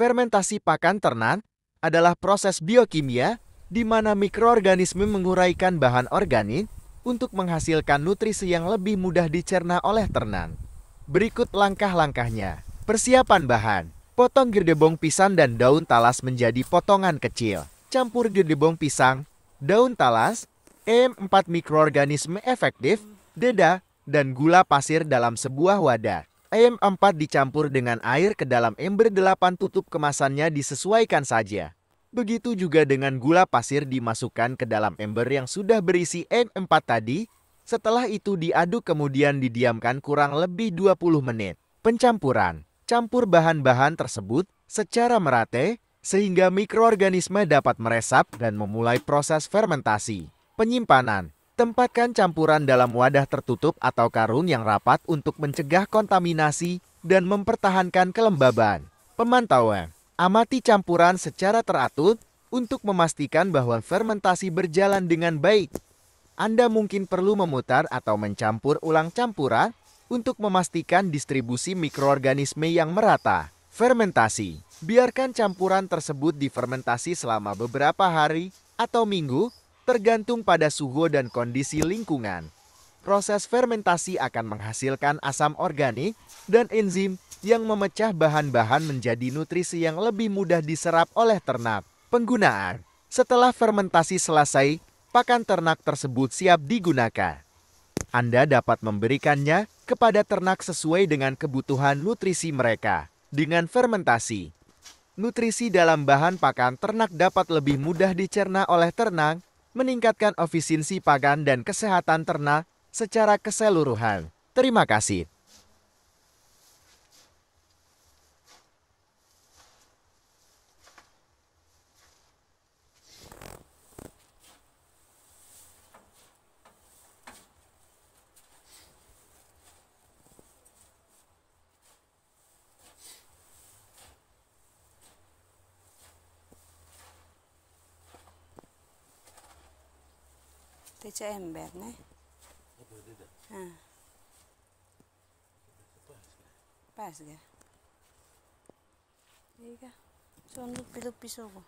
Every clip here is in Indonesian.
Fermentasi pakan ternak adalah proses biokimia di mana mikroorganisme menguraikan bahan organik untuk menghasilkan nutrisi yang lebih mudah dicerna oleh ternak. Berikut langkah-langkahnya. Persiapan bahan. Potong gerdebong pisang dan daun talas menjadi potongan kecil. Campur gerdebong pisang, daun talas, M4 mikroorganisme efektif, deda, dan gula pasir dalam sebuah wadah. Ayam 4 dicampur dengan air ke dalam ember 8 tutup kemasannya disesuaikan saja. Begitu juga dengan gula pasir dimasukkan ke dalam ember yang sudah berisi EM4 tadi. Setelah itu diaduk kemudian didiamkan kurang lebih 20 menit. Pencampuran. Campur bahan-bahan tersebut secara merata sehingga mikroorganisme dapat meresap dan memulai proses fermentasi. Penyimpanan. Tempatkan campuran dalam wadah tertutup atau karung yang rapat untuk mencegah kontaminasi dan mempertahankan kelembaban. Pemantauan, amati campuran secara teratur untuk memastikan bahwa fermentasi berjalan dengan baik. Anda mungkin perlu memutar atau mencampur ulang campuran untuk memastikan distribusi mikroorganisme yang merata. Fermentasi. Biarkan campuran tersebut difermentasi selama beberapa hari atau minggu tergantung pada suhu dan kondisi lingkungan. Proses fermentasi akan menghasilkan asam organik dan enzim yang memecah bahan-bahan menjadi nutrisi yang lebih mudah diserap oleh ternak. Penggunaan Setelah fermentasi selesai, pakan ternak tersebut siap digunakan. Anda dapat memberikannya kepada ternak sesuai dengan kebutuhan nutrisi mereka dengan fermentasi. Nutrisi dalam bahan pakan ternak dapat lebih mudah dicerna oleh ternak meningkatkan efisiensi pakan dan kesehatan ternak secara keseluruhan. Terima kasih. TC ember nih. Ah. Ha. Pas ya. Iya. Cuma lupi-lupi semua.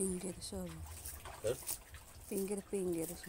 fingers solo. ¿Eh? Finger fingers.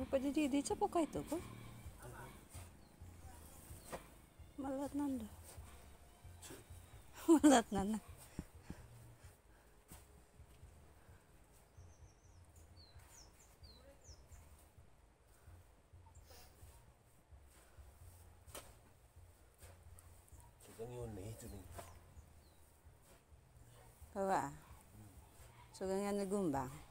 Выпадите, идите пока itu kok. Malat nanda. Malat nanda. Sugang yun eh, tuloy. Kawa? Sugang yan nagumbang?